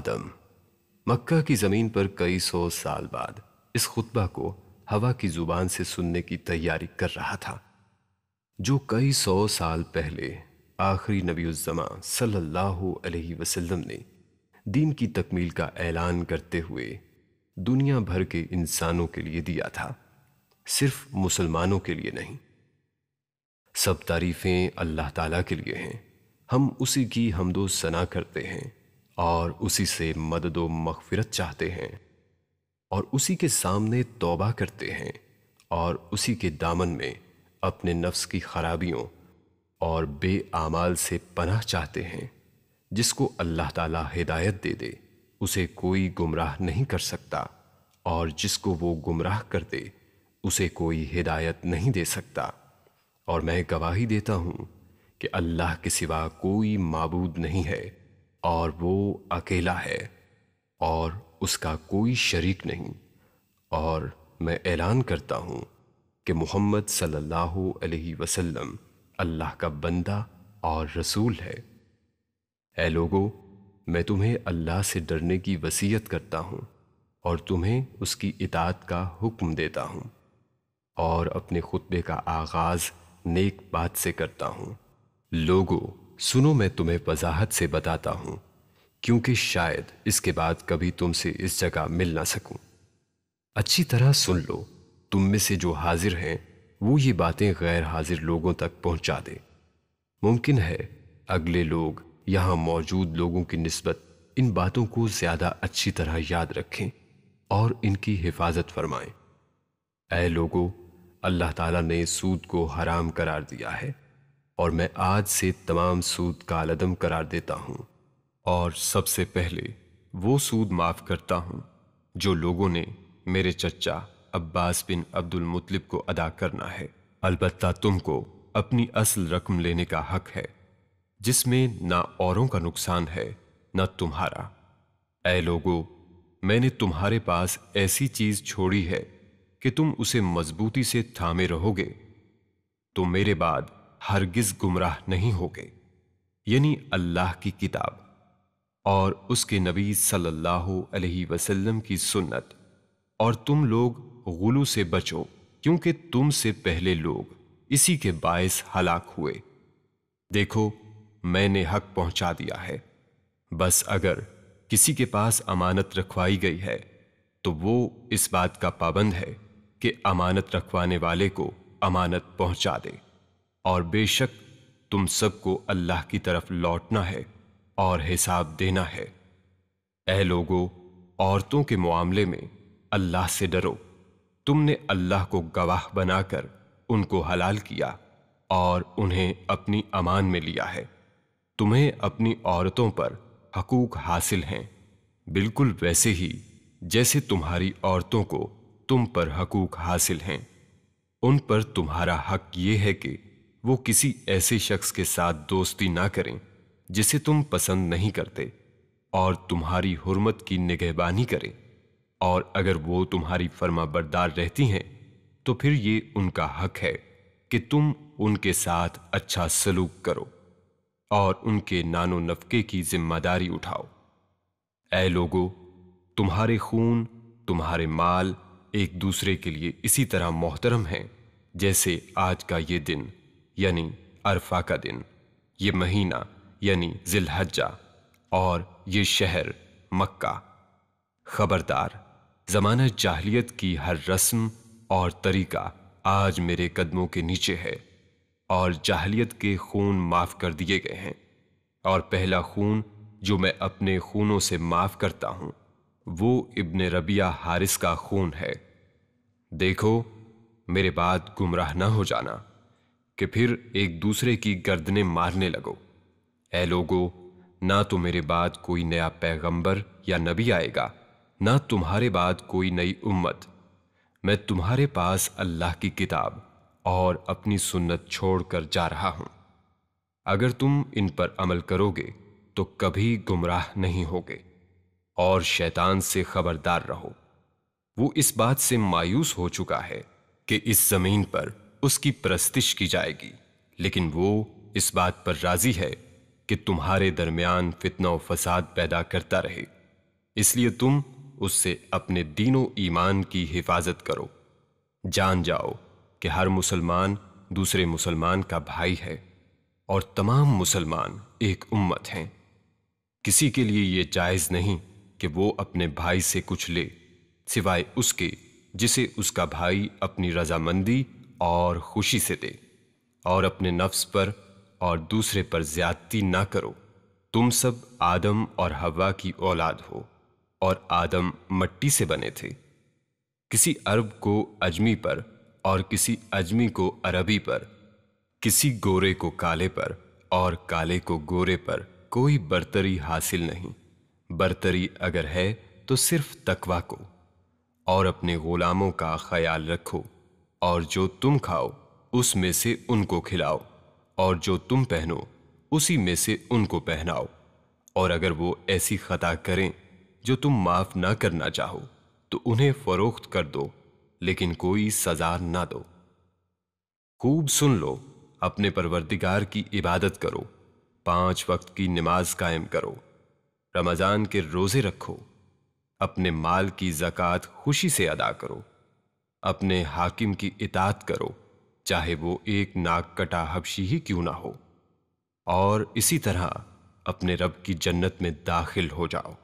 आदम मक्का की ज़मीन पर कई सौ साल बाद इस खुतबा को हवा की ज़ुबान से सुनने की तैयारी कर रहा था जो कई सौ साल पहले आखिरी नबीज़मा सल्लल्लाहु अलैहि वसल्लम ने दीन की तकमील का ऐलान करते हुए दुनिया भर के इंसानों के लिए दिया था सिर्फ मुसलमानों के लिए नहीं सब तारीफ़ें अल्लाह ताला के लिए हैं हम उसी की हमदो सना करते हैं और उसी से मदद व मगफिरत चाहते हैं और उसी के सामने तौबा करते हैं और उसी के दामन में अपने नफ्स की खराबियों और बेआमाल से पनाह चाहते हैं जिसको अल्लाह ताला हिदायत दे दे उसे कोई गुमराह नहीं कर सकता और जिसको वो गुमराह कर दे उसे कोई हिदायत नहीं दे सकता और मैं गवाही देता हूँ कि अल्लाह के सिवा कोई मबूद नहीं है और वो अकेला है और उसका कोई शरीक नहीं और मैं ऐलान करता हूँ कि मोहम्मद सल्लल्लाहु अलैहि वसल्लम अल्लाह का बंदा और रसूल है ए लोगों मैं तुम्हें अल्लाह से डरने की वसीयत करता हूँ और तुम्हें उसकी इतात का हुक्म देता हूँ और अपने खुतबे का आगाज़ नेक बात से करता हूँ लोगों सुनो मैं तुम्हें वजाहत से बताता हूं क्योंकि शायद इसके बाद कभी तुमसे इस जगह मिल ना सकूं अच्छी तरह सुन लो तुम में से जो हाजिर हैं वो ये बातें गैर हाजिर लोगों तक पहुंचा दे मुमकिन है अगले लोग यहां मौजूद लोगों की नस्बत इन बातों को ज्यादा अच्छी तरह याद रखें और इनकी हिफाजत फरमाएं ऐ लोगों अल्लाह ताला ने सूद को हराम करार दिया है और मैं आज से तमाम सूद का अलदम करार देता हूँ और सबसे पहले वो सूद माफ़ करता हूँ जो लोगों ने मेरे चचा अब्बास बिन अब्दुल मुतलिब को अदा करना है अलबत् तुमको अपनी असल रकम लेने का हक है जिसमें ना औरों का नुकसान है ना तुम्हारा ए लोगो मैंने तुम्हारे पास ऐसी चीज छोड़ी है कि तुम उसे मजबूती से थामे रहोगे तो मेरे बाद हरगिज गुमराह नहीं होगे यानी अल्लाह की किताब और उसके नबी सल्लल्लाहु अलैहि वसल्लम की सुन्नत और तुम लोग गुलू से बचो क्योंकि तुम से पहले लोग इसी के बायस हलाक हुए देखो मैंने हक पहुंचा दिया है बस अगर किसी के पास अमानत रखवाई गई है तो वो इस बात का पाबंद है कि अमानत रखवाने वाले को अमानत पहुंचा दे और बेशक तुम सबको अल्लाह की तरफ लौटना है और हिसाब देना है ए लोगों औरतों के मामले में अल्लाह से डरो तुमने अल्लाह को गवाह बनाकर उनको हलाल किया और उन्हें अपनी अमान में लिया है तुम्हें अपनी औरतों पर हकूक हासिल हैं बिल्कुल वैसे ही जैसे तुम्हारी औरतों को तुम पर हकूक हासिल हैं उन पर तुम्हारा हक ये है कि वो किसी ऐसे शख्स के साथ दोस्ती ना करें जिसे तुम पसंद नहीं करते और तुम्हारी हुरमत की निगहबानी करें और अगर वो तुम्हारी फर्मा बरदार रहती हैं तो फिर ये उनका हक है कि तुम उनके साथ अच्छा सलूक करो और उनके नानो नफके की जिम्मेदारी उठाओ ऐ लोगों तुम्हारे खून तुम्हारे माल एक दूसरे के लिए इसी तरह मोहतरम हैं जैसे आज का ये दिन यानी अरफा का दिन ये महीना यानी जिलहज्जा और ये शहर मक्का खबरदार जमाना जाहलियत की हर रस्म और तरीका आज मेरे कदमों के नीचे है और जाहलियत के खून माफ कर दिए गए हैं और पहला खून जो मैं अपने खूनों से माफ करता हूं वो इब्ने रबिया हारिस का खून है देखो मेरे बाद गुमराह न हो जाना कि फिर एक दूसरे की गर्दनें मारने लगो ए लोगो ना तो मेरे बाद कोई नया पैगंबर या नबी आएगा ना तुम्हारे बाद कोई नई उम्मत मैं तुम्हारे पास अल्लाह की किताब और अपनी सुन्नत छोड़कर जा रहा हूं अगर तुम इन पर अमल करोगे तो कभी गुमराह नहीं होगे और शैतान से खबरदार रहो वो इस बात से मायूस हो चुका है कि इस जमीन पर उसकी प्रस्तिश की जाएगी लेकिन वो इस बात पर राजी है कि तुम्हारे दरमियान फितना फसाद पैदा करता रहे इसलिए तुम उससे अपने दीनों ईमान की हिफाजत करो जान जाओ कि हर मुसलमान दूसरे मुसलमान का भाई है और तमाम मुसलमान एक उम्मत हैं किसी के लिए यह जायज़ नहीं कि वो अपने भाई से कुछ ले सिवाय उसके जिसे उसका भाई अपनी रजामंदी और खुशी से दे और अपने नफ्स पर और दूसरे पर ज्यादती ना करो तुम सब आदम और हवा की औलाद हो और आदम मट्टी से बने थे किसी अरब को अजमी पर और किसी अजमी को अरबी पर किसी गोरे को काले पर और काले को गोरे पर कोई बर्तरी हासिल नहीं बर्तरी अगर है तो सिर्फ तकवा को और अपने गुलामों का ख्याल रखो और जो तुम खाओ उसमें से उनको खिलाओ और जो तुम पहनो उसी में से उनको पहनाओ और अगर वो ऐसी खता करें जो तुम माफ ना करना चाहो तो उन्हें फरोख्त कर दो लेकिन कोई सजा ना दो खूब सुन लो अपने परवरदिगार की इबादत करो पांच वक्त की नमाज कायम करो रमज़ान के रोज़े रखो अपने माल की जक़ात खुशी से अदा करो अपने हाकिम की इतात करो चाहे वो एक नाक कटा हबशी ही क्यों ना हो और इसी तरह अपने रब की जन्नत में दाखिल हो जाओ